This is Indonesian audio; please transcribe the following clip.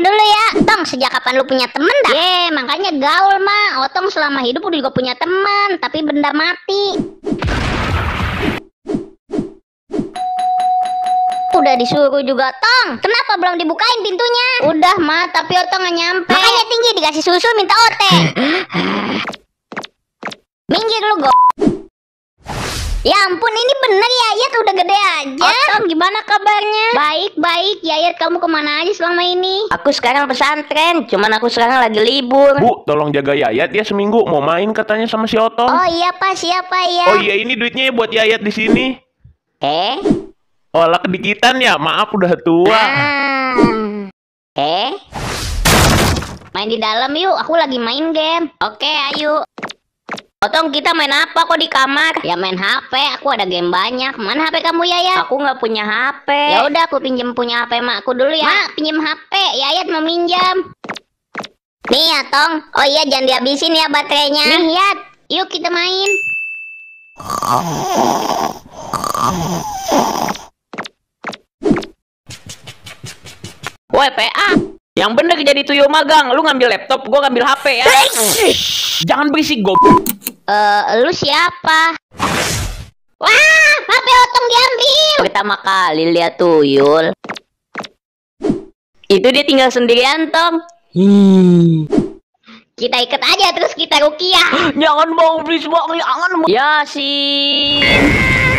dulu ya Tong sejak kapan lu punya temen dah? Ye makanya gaul mah oh, Otong selama hidup udah juga punya temen Tapi benda mati udah disuruh juga Tong Kenapa belum dibukain pintunya? Udah mah tapi Otong gak nyampe Makanya tinggi dikasih susu minta ote Minggir lu go Ya ampun, ini bener ya Yayat udah gede aja. Otong, gimana kabarnya? Baik, baik. Yayat, kamu kemana aja selama ini? Aku sekarang pesantren, cuman aku sekarang lagi libur. Bu, tolong jaga Yayat ya seminggu mau main katanya sama si Otong. Oh iya, Pak, siapa ya? Oh iya, ini duitnya ya buat Yayat di sini. Eh? Olah lah kedikitan ya, maaf udah tua. Ah. Eh? Main di dalam yuk, aku lagi main game. Oke, ayo. Otong kita main apa kok di kamar? Ya main HP, aku ada game banyak. Mana HP kamu ya? Aku nggak punya HP. Ya udah aku pinjem punya HP makku dulu ya. Mak, pinjem HP. Yayat mau minjam. Nih ya Tong. Oh iya jangan dihabisin ya baterainya. Nih Yat, yuk kita main. Woi PA, yang bener jadi tuyul magang. Lu ngambil laptop, gua ngambil HP ya. Jangan berisik goblok uh, lu siapa? Wah, HP otong diambil. Kita kali lihat tuyul. Itu dia tinggal sendirian, Tom. Hmm. Kita ikat aja terus kita rukiah. Jangan bang, please bang, jangan. Ya sih.